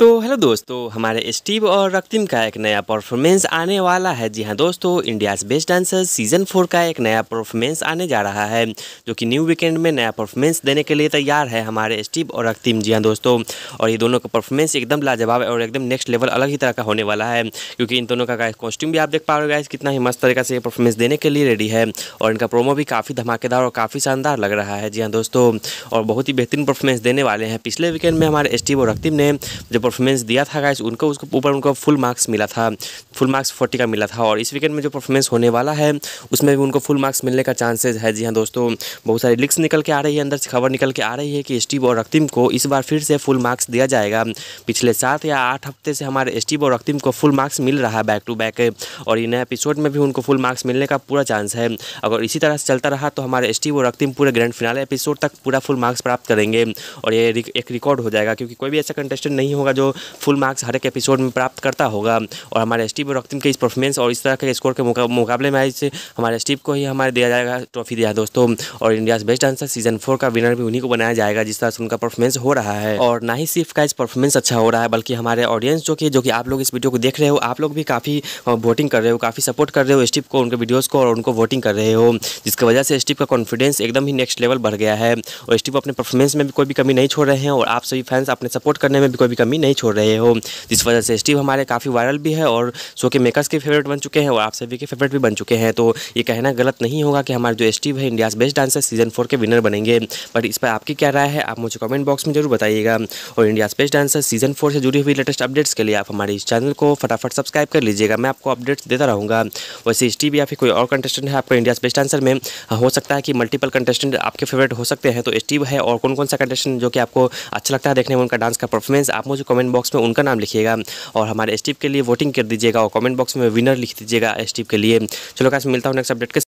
तो हेलो दोस्तों हमारे स्टीव और रक्तिम का एक नया परफॉर्मेंस आने वाला है जी हाँ दोस्तों India's best dancer season four का एक नया परफॉर्मेंस आने जा रहा है जो कि न्यू वीकेंड में नया परफॉर्मेंस देने के लिए तैयार है हमारे स्टीव और रक्तिम जी हाँ दोस्तों और ये दोनों का परफॉर्मेंस एकदम लाजवाब और एकदम नेक्स्ट लेवल अलग ही तरह का होने वाला है क्योंकि इन दोनों का कॉस्ट्यूम भी आप देख पाओगे गाइस कितना ही मस्त तरीका से ये परफॉर्मेंस देने के लिए रेडी है और इनका प्रोमो भी काफ़ी धमाकेदार और काफ़ी शानदार लग रहा है जी हाँ दोस्तों और बहुत ही बेहतरीन परफॉर्मेंस देने वाले हैं पिछले वीकेंड में हमारे स्टीव और रक्तिम ने जो परफॉर्मेंस दिया था गाइस उनको उसको ऊपर उनको फुल मार्क्स मिला था फुल मार्क्स फोर्टी का मिला था और इस वीकेंड में जो परफॉर्मेंस होने वाला है उसमें भी उनको फुल मार्क्स मिलने का चांसेस है जी हाँ दोस्तों बहुत सारी लिक्स निकल के आ रही है अंदर से खबर निकल के आ रही है कि स्टीव और रक्तिम को इस बार फिर से फुल मार्क्स दिया जाएगा पिछले सात या आठ हफ्ते से हमारे स्टीव और रक्तिम को फुल मार्क्स मिल रहा है बैक टू बैक और इन एपिसोड में भी उनको फुल मार्क्स मिलने का पूरा चांस है अगर इसी तरह से चलता रहा तो हमारे स्टीव और रक्तिम पूरे ग्रैंड फिनाले एपिसोड तक पूरा फुल मार्क्स प्राप्त करेंगे और ये एक रिकॉर्ड हो जाएगा क्योंकि कोई भी ऐसा कंटेस्टेंट नहीं होगा जो फुल मार्क्स हर एक एपिसोड में प्राप्त करता होगा और हमारे स्टीव और रक्तिम के इस परफॉर्मेंस और इस तरह के स्कोर के मुकाबले में आज हमारे स्टीव को ही हमारे दिया जाएगा ट्रॉफी दिया दोस्तों और India's best dancer season four का विनर भी उन्हीं को बनाया जाएगा जिस तरह से उनका परफॉर्मेंस हो रहा है और ना ही सिर्फ का इस परफॉर्मेंस अच्छा हो रहा है बल्कि हमारे ऑडियंस जो कि जो कि आप लोग इस वीडियो को देख रहे हो आप लोग भी काफ़ी वोटिंग कर रहे हो काफ़ी सपोर्ट कर रहे हो स्टीव को उनके वीडियोज़ को और उनको वोटिंग कर रहे हो जिसकी वजह से स्टीव का कॉन्फिडेंस एकदम ही नेक्स्ट लेवल बढ़ गया है और स्टीव अपने परफॉर्मेंस में भी कोई भी कमी नहीं छोड़ रहे हैं और आप सभी फैंस अपने सपोर्ट करने में भी कोई भी कमी नहीं नहीं छोड़ रहे हो जिस वजह से स्टीव हमारे काफ़ी वायरल भी है और शो के मेकर्स के फेवरेट बन चुके हैं और आप सभी के फेवरेट भी बन चुके हैं तो ये कहना गलत नहीं होगा कि हमारे जो स्टीव है India's best dancer season four के विनर बनेंगे बट इस पर आपकी क्या राय है आप मुझे कमेंट बॉक्स में जरूर बताइएगा और India's best dancer season four से जुड़ी हुई लेटेस्ट अपडेट्स के लिए आप हमारे इस चैनल को फटाफट सब्सक्राइब कर लीजिएगा मैं आपको अपडेट्स देता रहूँगा वैसे स्टीव या फिर कोई और कंटेस्टेंट है आपका इंडियाज़ बेस्ट डांसर में हाँ, हो सकता है कि मल्टीपल कंटेस्टेंट आपके फेवरेट हो सकते हैं तो स्टीव है और कौन कौन सा कंटेस्टेंट जो कि आपको अच्छा लगता है देखने में उनका डांस का परफॉर्मेंस आप मुझे कमेंट कमेंट बॉक्स में उनका नाम लिखिएगा और हमारे स्टीप के लिए वोटिंग कर दीजिएगा और कमेंट बॉक्स में विनर लिख दीजिएगा स्टीप के लिए चलो कैसे मिलता हूँ नेक्स्ट अपडेट के